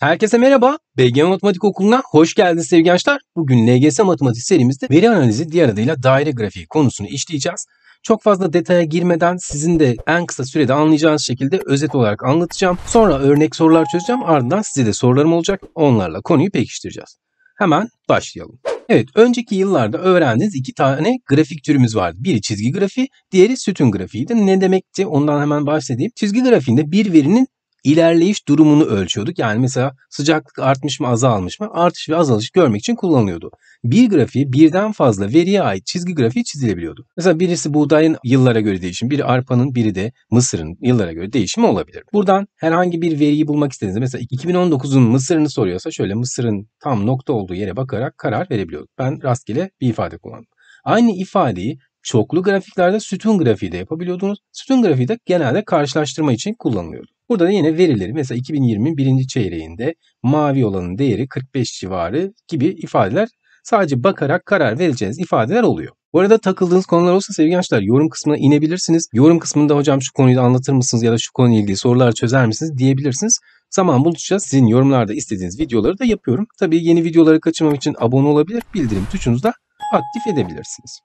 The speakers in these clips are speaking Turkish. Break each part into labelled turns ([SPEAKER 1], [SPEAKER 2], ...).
[SPEAKER 1] Herkese merhaba. BGM Matematik Okulu'na hoş geldiniz sevgili gençler. Bugün LGS Matematik serimizde veri analizi diğer adıyla daire grafiği konusunu işleyeceğiz. Çok fazla detaya girmeden sizin de en kısa sürede anlayacağınız şekilde özet olarak anlatacağım. Sonra örnek sorular çözeceğim. Ardından size de sorularım olacak. Onlarla konuyu pekiştireceğiz. Hemen başlayalım. Evet, önceki yıllarda öğrendiğiniz iki tane grafik türümüz vardı. Biri çizgi grafiği, diğeri sütun grafiğiydi. Ne demekti? Ondan hemen bahsedeyim. Çizgi grafiğinde bir verinin ilerleyiş durumunu ölçüyorduk. Yani mesela sıcaklık artmış mı azalmış mı artış ve azalış görmek için kullanılıyordu. Bir grafiği birden fazla veriye ait çizgi grafiği çizilebiliyordu. Mesela birisi buğdayın yıllara göre değişim, biri arpanın, biri de mısırın yıllara göre değişimi olabilir. Buradan herhangi bir veriyi bulmak istediğinizde mesela 2019'un mısırını soruyorsa şöyle mısırın tam nokta olduğu yere bakarak karar verebiliyorduk. Ben rastgele bir ifade kullandım. Aynı ifadeyi çoklu grafiklerde sütun grafiği de yapabiliyordunuz. Sütun grafiği de genelde karşılaştırma için kullanılıyordu. Burada da yine verileri mesela 2020'nin birinci çeyreğinde mavi olanın değeri 45 civarı gibi ifadeler sadece bakarak karar vereceğiniz ifadeler oluyor. Bu arada takıldığınız konular olsa sevgili gençler yorum kısmına inebilirsiniz. Yorum kısmında hocam şu konuyu anlatır mısınız ya da şu konuyla ilgili sorular çözer misiniz diyebilirsiniz. Zaman buldukça sizin yorumlarda istediğiniz videoları da yapıyorum. Tabii yeni videoları kaçırmam için abone olabilir, bildirim tuşunuzu da aktif edebilirsiniz.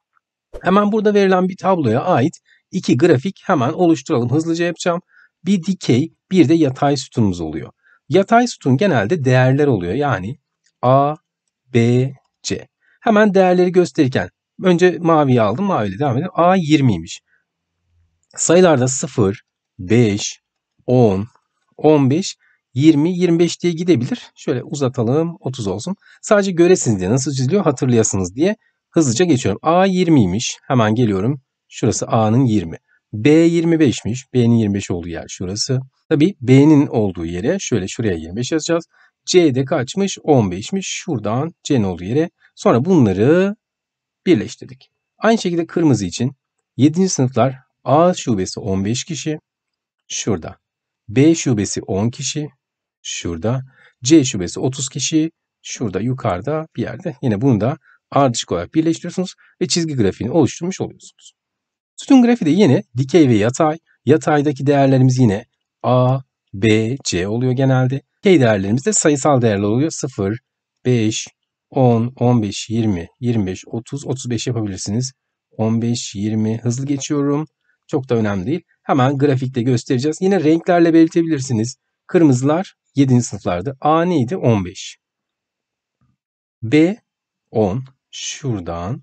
[SPEAKER 1] Hemen burada verilen bir tabloya ait iki grafik hemen oluşturalım. Hızlıca yapacağım bir dikey bir de yatay sütunumuz oluyor. Yatay sütun genelde değerler oluyor. Yani A, B, C. Hemen değerleri gösterirken önce maviyi aldım. Maviyle devam edelim. A 20'ymiş. Sayılarda 0, 5, 10, 15, 20, 25 diye gidebilir. Şöyle uzatalım 30 olsun. Sadece göresiniz diye nasıl çiziliyor hatırlayasınız diye hızlıca geçiyorum. A 20'ymiş. Hemen geliyorum. Şurası A'nın 20. B25'miş. B'nin 25 olduğu yer şurası. Tabii B'nin olduğu yere şöyle şuraya 25 yazacağız. C'de kaçmış? 15'miş. Şuradan C'nin olduğu yere. Sonra bunları birleştirdik. Aynı şekilde kırmızı için 7. sınıflar A şubesi 15 kişi. Şurada. B şubesi 10 kişi. Şurada. C şubesi 30 kişi. Şurada yukarıda bir yerde. Yine bunu da ardışık olarak birleştiriyorsunuz ve çizgi grafiğini oluşturmuş oluyorsunuz. Sütun grafiği de yine dikey ve yatay. Yataydaki değerlerimiz yine A, B, C oluyor genelde. Dikey değerlerimiz de sayısal değerler oluyor. 0, 5, 10, 15, 20, 25, 30, 35 yapabilirsiniz. 15, 20 hızlı geçiyorum. Çok da önemli değil. Hemen grafikte göstereceğiz. Yine renklerle belirtebilirsiniz. Kırmızılar 7. Sınıflardı. A neydi? 15. B 10. Şuradan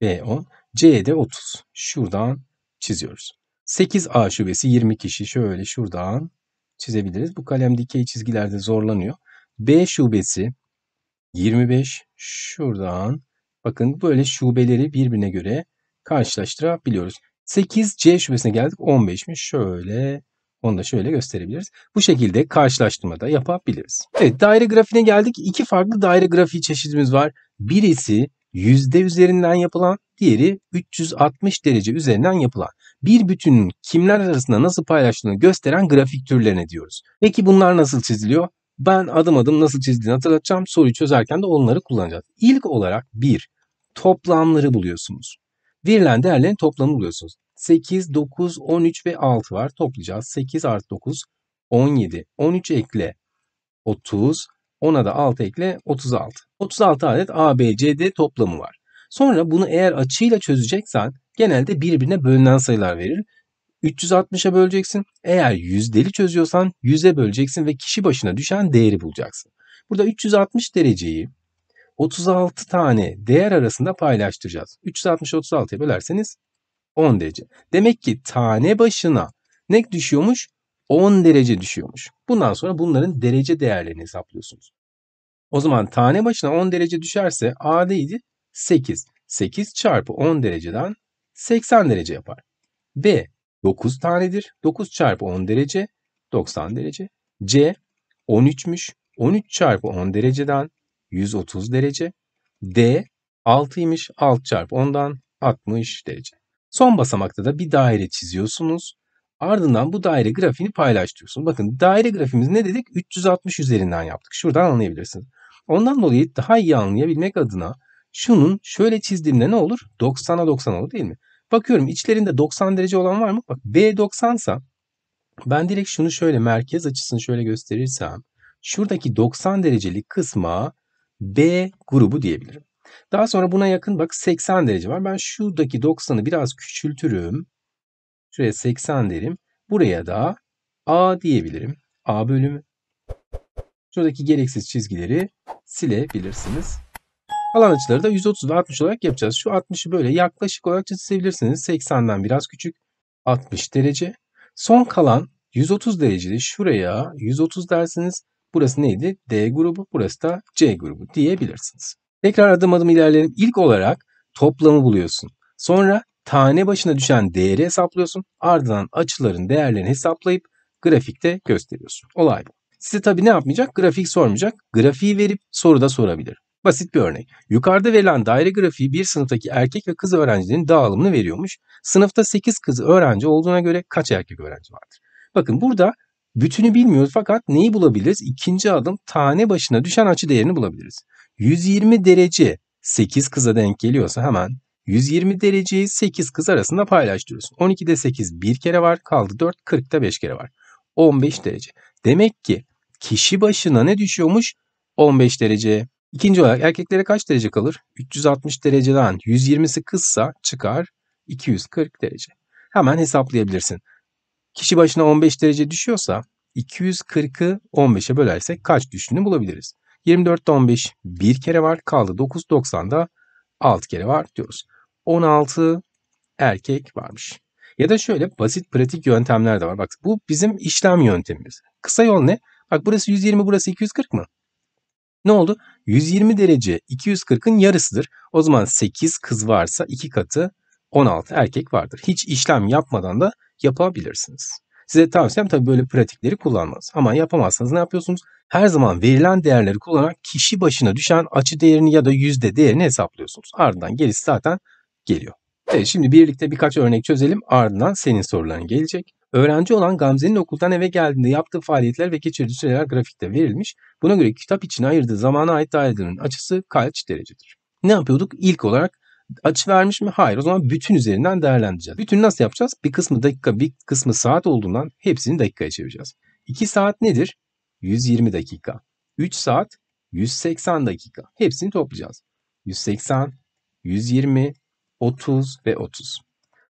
[SPEAKER 1] B 10. C'de 30. Şuradan çiziyoruz. 8A şubesi 20 kişi şöyle şuradan çizebiliriz. Bu kalem dikey çizgilerde zorlanıyor. B şubesi 25 şuradan bakın böyle şubeleri birbirine göre karşılaştırabiliyoruz. 8C şubesine geldik 15'miş şöyle onu da şöyle gösterebiliriz. Bu şekilde karşılaştırma da yapabiliriz. Evet daire grafiğine geldik. İki farklı daire grafiği çeşidimiz var. Birisi yüzde üzerinden yapılan, diğeri 360 derece üzerinden yapılan. Bir bütünün kimler arasında nasıl paylaştığını gösteren grafik türlerine diyoruz. Peki bunlar nasıl çiziliyor? Ben adım adım nasıl çizdiğini hatırlatacağım. Soruyu çözerken de onları kullanacağız. İlk olarak 1. Toplamları buluyorsunuz. Verilen değerlerin toplamı buluyorsunuz. 8, 9, 13 ve 6 var. Toplayacağız. 8 artı 9, 17. 13 ekle 30. Ona da 6 ekle 36. 36 adet ABCD toplamı var. Sonra bunu eğer açıyla çözeceksen genelde birbirine bölünen sayılar verir. 360'a böleceksin. Eğer yüzdeli çözüyorsan 100'e böleceksin ve kişi başına düşen değeri bulacaksın. Burada 360 dereceyi 36 tane değer arasında paylaştıracağız. 360'ı 36'ya bölerseniz 10 derece. Demek ki tane başına ne düşüyormuş? 10 derece düşüyormuş. Bundan sonra bunların derece değerlerini hesaplıyorsunuz. O zaman tane başına 10 derece düşerse A'deydi 8. 8 çarpı 10 dereceden 80 derece yapar. B 9 tanedir. 9 çarpı 10 derece 90 derece. C 13'müş. 13 çarpı 10 dereceden 130 derece. D 6'ymış. 6 çarpı 10'dan 60 derece. Son basamakta da bir daire çiziyorsunuz. Ardından bu daire grafiğini paylaş Bakın daire grafiğimiz ne dedik? 360 üzerinden yaptık. Şuradan anlayabilirsiniz. Ondan dolayı daha iyi anlayabilmek adına şunun şöyle çizdiğimde ne olur? 90'a 90 olur değil mi? Bakıyorum içlerinde 90 derece olan var mı? Bak B 90 sa ben direkt şunu şöyle merkez açısını şöyle gösterirsem şuradaki 90 derecelik kısma B grubu diyebilirim. Daha sonra buna yakın bak 80 derece var. Ben şuradaki 90'ı biraz küçültürüm. Şuraya 80 derim. Buraya da A diyebilirim. A bölümü. Şuradaki gereksiz çizgileri silebilirsiniz. Alan açıları da 130 ve 60 olarak yapacağız. Şu 60'ı böyle yaklaşık olarak çizebilirsiniz. 80'den biraz küçük. 60 derece. Son kalan 130 derecede şuraya 130 dersiniz. Burası neydi? D grubu. Burası da C grubu diyebilirsiniz. Tekrar adım adım ilerleyelim. İlk olarak toplamı buluyorsun. Sonra tane başına düşen değeri hesaplıyorsun. Ardından açıların değerlerini hesaplayıp grafikte gösteriyorsun. Olay bu. Size tabii ne yapmayacak? Grafik sormayacak. Grafiği verip soru da sorabilir. Basit bir örnek. Yukarıda verilen daire grafiği bir sınıftaki erkek ve kız öğrencilerin dağılımını veriyormuş. Sınıfta 8 kız öğrenci olduğuna göre kaç erkek öğrenci vardır? Bakın burada bütünü bilmiyoruz fakat neyi bulabiliriz? İkinci adım tane başına düşen açı değerini bulabiliriz. 120 derece 8 kıza denk geliyorsa hemen 120 dereceyi 8 kız arasında paylaştırıyoruz. 12'de 8 bir kere var kaldı 4 40'da 5 kere var. 15 derece. Demek ki kişi başına ne düşüyormuş? 15 derece. İkinci olarak erkeklere kaç derece kalır? 360 dereceden 120'si kızsa çıkar 240 derece. Hemen hesaplayabilirsin. Kişi başına 15 derece düşüyorsa 240'ı 15'e bölersek kaç düştüğünü bulabiliriz. 24'te 15 bir kere var kaldı 9 90'da 6 kere var diyoruz. 16 erkek varmış. Ya da şöyle basit pratik yöntemler de var. Bak bu bizim işlem yöntemimiz. Kısa yol ne? Bak burası 120 burası 240 mı? Ne oldu? 120 derece 240'ın yarısıdır. O zaman 8 kız varsa 2 katı 16 erkek vardır. Hiç işlem yapmadan da yapabilirsiniz. Size tavsiyem tabii böyle pratikleri kullanmanız. Ama yapamazsanız ne yapıyorsunuz? Her zaman verilen değerleri kullanarak kişi başına düşen açı değerini ya da yüzde değerini hesaplıyorsunuz. Ardından gerisi zaten geliyor. Evet şimdi birlikte birkaç örnek çözelim ardından senin soruların gelecek. Öğrenci olan Gamze'nin okuldan eve geldiğinde yaptığı faaliyetler ve geçirdiği süreler grafikte verilmiş. Buna göre kitap için ayırdığı zamana ait dairelerin açısı kaç derecedir? Ne yapıyorduk? İlk olarak açı vermiş mi? Hayır. O zaman bütün üzerinden değerlendireceğiz. Bütün nasıl yapacağız? Bir kısmı dakika, bir kısmı saat olduğundan hepsini dakikaya çevireceğiz. 2 saat nedir? 120 dakika. 3 saat 180 dakika. Hepsini toplayacağız. 180, 120, 30 ve 30.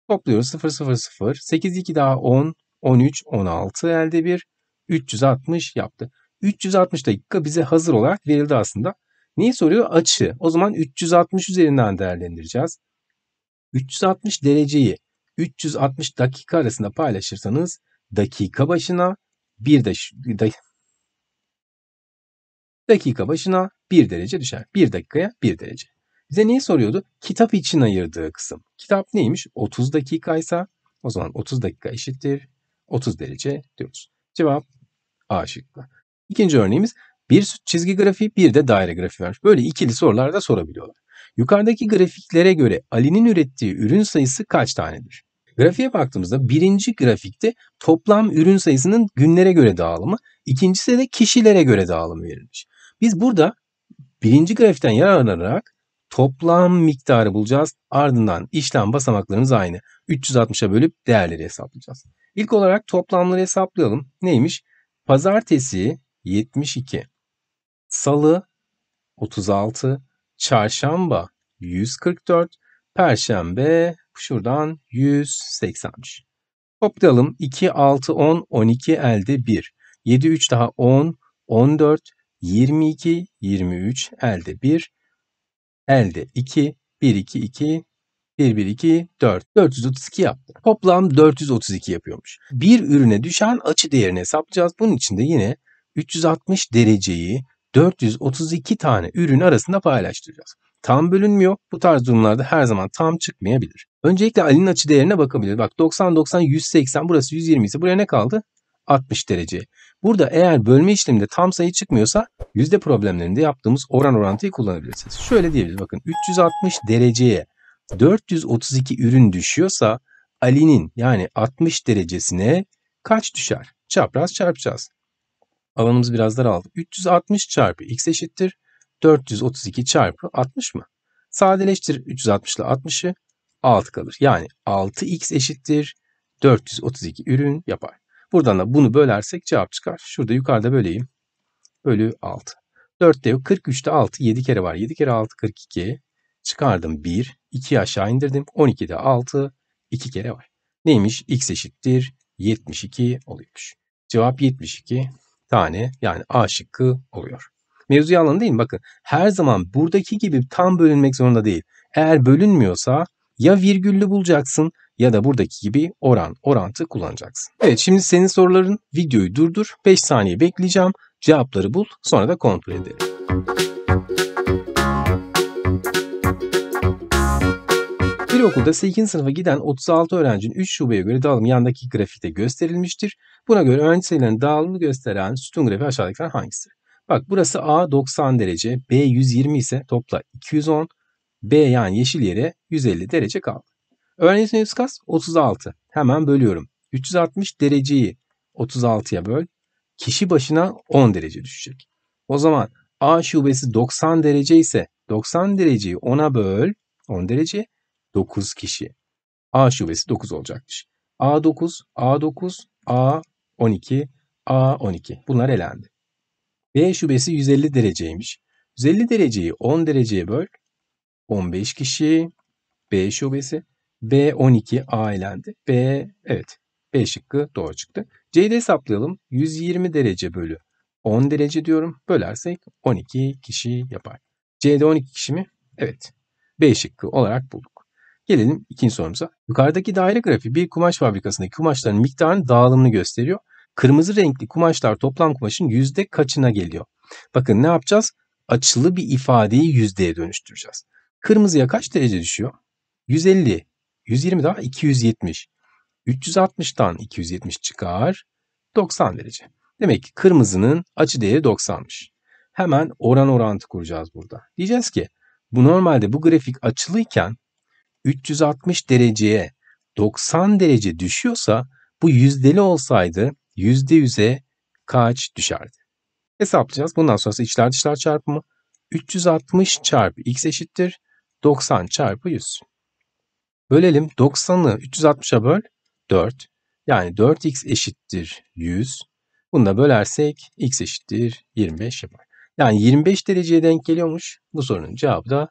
[SPEAKER 1] Topluyoruz 0 0 0. 8 2 daha 10 13 16 elde 1 360 yaptı. 360 dakika bize hazır olarak verildi aslında. Neyi soruyor? Açı. O zaman 360 üzerinden değerlendireceğiz. 360 dereceyi 360 dakika arasında paylaşırsanız dakika başına bir de, da, dakika başına bir derece düşer. bir dakikaya bir derece. Bize niye soruyordu? Kitap için ayırdığı kısım. Kitap neymiş? 30 dakikaysa o zaman 30 dakika eşittir 30 derece diyoruz. Cevap A şıkkı. İkinci örneğimiz bir çizgi grafiği bir de daire grafiği var. Böyle ikili sorular da sorabiliyorlar. Yukarıdaki grafiklere göre Ali'nin ürettiği ürün sayısı kaç tanedir? Grafiğe baktığımızda birinci grafikte toplam ürün sayısının günlere göre dağılımı, ikincisi de kişilere göre dağılımı verilmiş. Biz burada birinci grafikten yararlanarak toplam miktarı bulacağız. Ardından işlem basamaklarımız aynı. 360'a bölüp değerleri hesaplayacağız. İlk olarak toplamları hesaplayalım. Neymiş? Pazartesi 72, salı 36, çarşamba 144, perşembe şuradan 180'miş. Toplayalım 2, 6, 10, 12 elde 1. 7, 3 daha 10, 14, 22, 23 elde 1 elde 2, 1, 2, 2, 1, 1, 2, 4. 432 yaptı. Toplam 432 yapıyormuş. Bir ürüne düşen açı değerini hesaplayacağız. Bunun için de yine 360 dereceyi 432 tane ürün arasında paylaştıracağız. Tam bölünmüyor. Bu tarz durumlarda her zaman tam çıkmayabilir. Öncelikle Ali'nin açı değerine bakabiliriz. Bak 90, 90, 180 burası 120 ise buraya ne kaldı? 60 derece. Burada eğer bölme işleminde tam sayı çıkmıyorsa yüzde problemlerinde yaptığımız oran orantıyı kullanabilirsiniz. Şöyle diyebiliriz bakın 360 dereceye 432 ürün düşüyorsa Ali'nin yani 60 derecesine kaç düşer? Çapraz çarpacağız. Alanımız biraz daraldı. 360 çarpı x eşittir 432 çarpı 60 mı? Sadeleştir 360 ile 60'ı 6 kalır. Yani 6x eşittir 432 ürün yapar. Buradan da bunu bölersek cevap çıkar. Şurada yukarıda böleyim. Bölü 6. 4 de yok. 43'te 6 7 kere var. 7 kere 6 42. Çıkardım 1. 2'yi aşağı indirdim. 12'de 6 2 kere var. Neymiş? X eşittir 72 oluyormuş. Cevap 72 tane yani A şıkkı oluyor. Mevzuyu anladın değil mi? Bakın her zaman buradaki gibi tam bölünmek zorunda değil. Eğer bölünmüyorsa ya virgüllü bulacaksın ya da buradaki gibi oran orantı kullanacaksın. Evet şimdi senin soruların videoyu durdur 5 saniye bekleyeceğim cevapları bul sonra da kontrol edelim. Bir okulda 8. sınıfa giden 36 öğrencinin 3 şubeye göre dağılım. yandaki grafikte gösterilmiştir. Buna göre öğrenci sayılarının dağılımını gösteren sütun grafiği aşağıdakilerden hangisidir? Bak burası A 90 derece, B 120 ise topla 210, B yani yeşil yere 150 derece kaldı. Öğrenci sinüs kas 36. Hemen bölüyorum. 360 dereceyi 36'ya böl. Kişi başına 10 derece düşecek. O zaman A şubesi 90 derece ise 90 dereceyi 10'a böl. 10 derece 9 kişi. A şubesi 9 olacakmış. A9, A9, A12, A12. Bunlar elendi. B şubesi 150 dereceymiş. 150 dereceyi 10 dereceye böl. 15 kişi. B şubesi. B12 A B evet. B şıkkı doğru çıktı. C'yi hesaplayalım. 120 derece bölü 10 derece diyorum. Bölersek 12 kişi yapar. C'de 12 kişi mi? Evet. B şıkkı olarak bulduk. Gelelim ikinci sorumuza. Yukarıdaki daire grafiği bir kumaş fabrikasındaki kumaşların miktarının dağılımını gösteriyor. Kırmızı renkli kumaşlar toplam kumaşın yüzde kaçına geliyor? Bakın ne yapacağız? Açılı bir ifadeyi yüzdeye dönüştüreceğiz. Kırmızıya kaç derece düşüyor? 150. 120 daha 270. 360'tan 270 çıkar. 90 derece. Demek ki kırmızının açı değeri 90'mış. Hemen oran orantı kuracağız burada. Diyeceğiz ki bu normalde bu grafik açılıyken 360 dereceye 90 derece düşüyorsa bu yüzdeli olsaydı %100'e kaç düşerdi? Hesaplayacağız. Bundan sonrası içler dışlar çarpımı. 360 çarpı x eşittir 90 çarpı 100. Bölelim 90'ı 360'a böl 4. Yani 4x eşittir 100. Bunu da bölersek x eşittir 25 yapar. Yani 25 dereceye denk geliyormuş. Bu sorunun cevabı da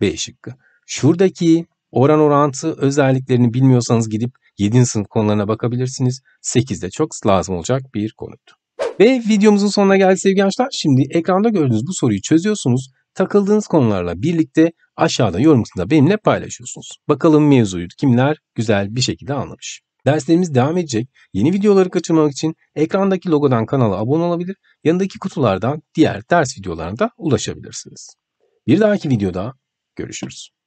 [SPEAKER 1] B şıkkı. Şuradaki oran orantı özelliklerini bilmiyorsanız gidip 7. sınıf konularına bakabilirsiniz. 8'de çok lazım olacak bir konut. Ve videomuzun sonuna geldi sevgili gençler. Şimdi ekranda gördüğünüz bu soruyu çözüyorsunuz takıldığınız konularla birlikte aşağıda yorum kısmında benimle paylaşıyorsunuz. Bakalım mevzuyu kimler güzel bir şekilde anlamış. Derslerimiz devam edecek. Yeni videoları kaçırmamak için ekrandaki logodan kanala abone olabilir, yanındaki kutulardan diğer ders videolarına da ulaşabilirsiniz. Bir dahaki videoda görüşürüz.